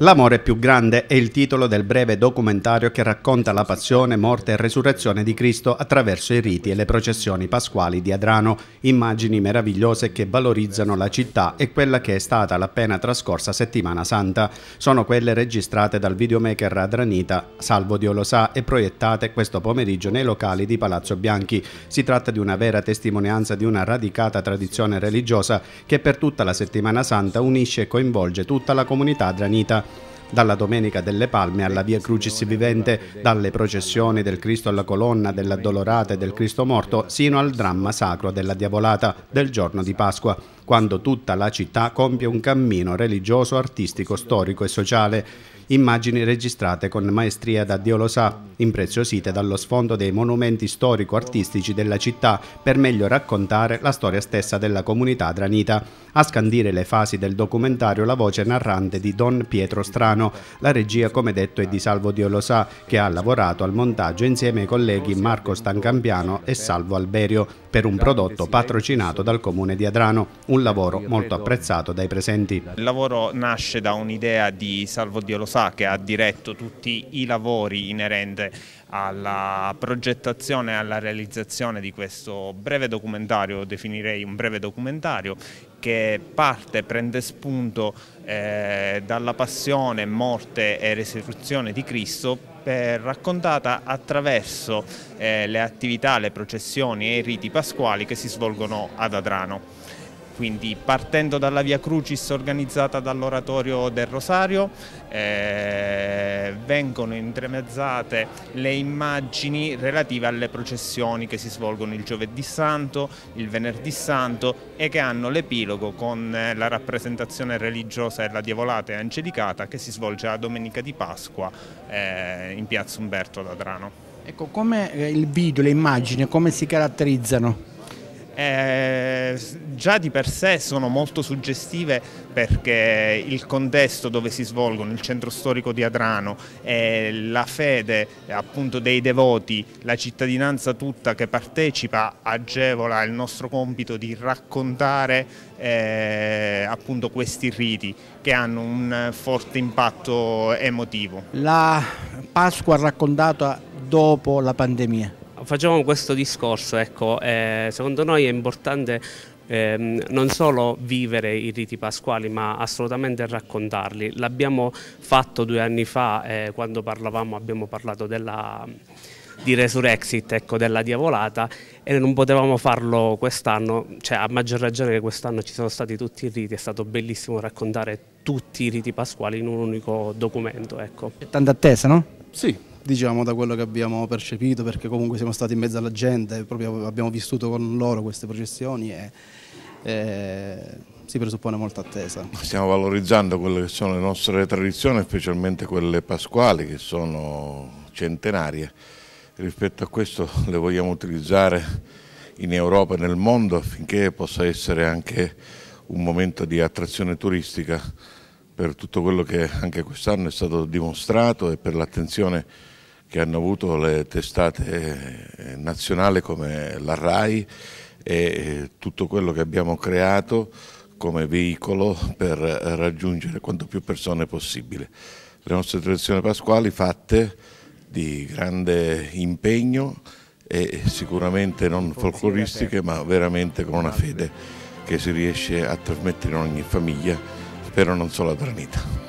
L'amore più grande è il titolo del breve documentario che racconta la passione, morte e resurrezione di Cristo attraverso i riti e le processioni pasquali di Adrano, immagini meravigliose che valorizzano la città e quella che è stata l'appena trascorsa settimana santa. Sono quelle registrate dal videomaker adranita Salvo Dio lo sa, e proiettate questo pomeriggio nei locali di Palazzo Bianchi. Si tratta di una vera testimonianza di una radicata tradizione religiosa che per tutta la settimana santa unisce e coinvolge tutta la comunità adranita dalla Domenica delle Palme alla Via Crucis Vivente, dalle processioni del Cristo alla Colonna, della Dolorata e del Cristo Morto, sino al dramma sacro della Diavolata del giorno di Pasqua quando tutta la città compie un cammino religioso, artistico, storico e sociale. Immagini registrate con maestria da Dio lo sa, impreziosite dallo sfondo dei monumenti storico-artistici della città per meglio raccontare la storia stessa della comunità adranita. A scandire le fasi del documentario la voce narrante di Don Pietro Strano. La regia, come detto, è di Salvo Dio lo sa, che ha lavorato al montaggio insieme ai colleghi Marco Stancampiano e Salvo Alberio per un prodotto patrocinato dal comune di Adrano. Un un lavoro molto apprezzato dai presenti. Il lavoro nasce da un'idea di Salvo Dio lo sa che ha diretto tutti i lavori inerenti alla progettazione e alla realizzazione di questo breve documentario, definirei un breve documentario, che parte, prende spunto eh, dalla passione, morte e resurrezione di Cristo raccontata attraverso eh, le attività, le processioni e i riti pasquali che si svolgono ad Adrano quindi partendo dalla Via Crucis organizzata dall'Oratorio del Rosario eh, vengono intremezzate le immagini relative alle processioni che si svolgono il giovedì santo, il venerdì santo e che hanno l'epilogo con eh, la rappresentazione religiosa e la diavolata e angelicata che si svolge la domenica di Pasqua eh, in piazza Umberto d'Adrano. Ecco, come eh, il video, le immagini, come si caratterizzano? Eh, già di per sé sono molto suggestive perché il contesto dove si svolgono, il centro storico di Adrano, eh, la fede appunto dei devoti, la cittadinanza tutta che partecipa agevola il nostro compito di raccontare eh, appunto questi riti che hanno un forte impatto emotivo. La Pasqua raccontata dopo la pandemia Facciamo questo discorso, ecco, eh, secondo noi è importante ehm, non solo vivere i riti pasquali ma assolutamente raccontarli. L'abbiamo fatto due anni fa eh, quando parlavamo, abbiamo parlato della, di Resurrexit, ecco, della diavolata e non potevamo farlo quest'anno, cioè a maggior ragione che quest'anno ci sono stati tutti i riti, è stato bellissimo raccontare tutti i riti pasquali in un unico documento. Ecco. C'è tanta attesa, no? Sì, diciamo da quello che abbiamo percepito perché comunque siamo stati in mezzo alla gente, proprio abbiamo vissuto con loro queste processioni e, e si presuppone molta attesa. Stiamo valorizzando quelle che sono le nostre tradizioni, specialmente quelle pasquali che sono centenarie. Rispetto a questo le vogliamo utilizzare in Europa e nel mondo affinché possa essere anche un momento di attrazione turistica per tutto quello che anche quest'anno è stato dimostrato e per l'attenzione che hanno avuto le testate eh, nazionali come la RAI e eh, tutto quello che abbiamo creato come veicolo per raggiungere quanto più persone possibile. Le nostre tradizioni pasquali fatte di grande impegno e sicuramente non folcloristiche ma veramente con una fede che si riesce a trasmettere in ogni famiglia, spero non solo a Granita.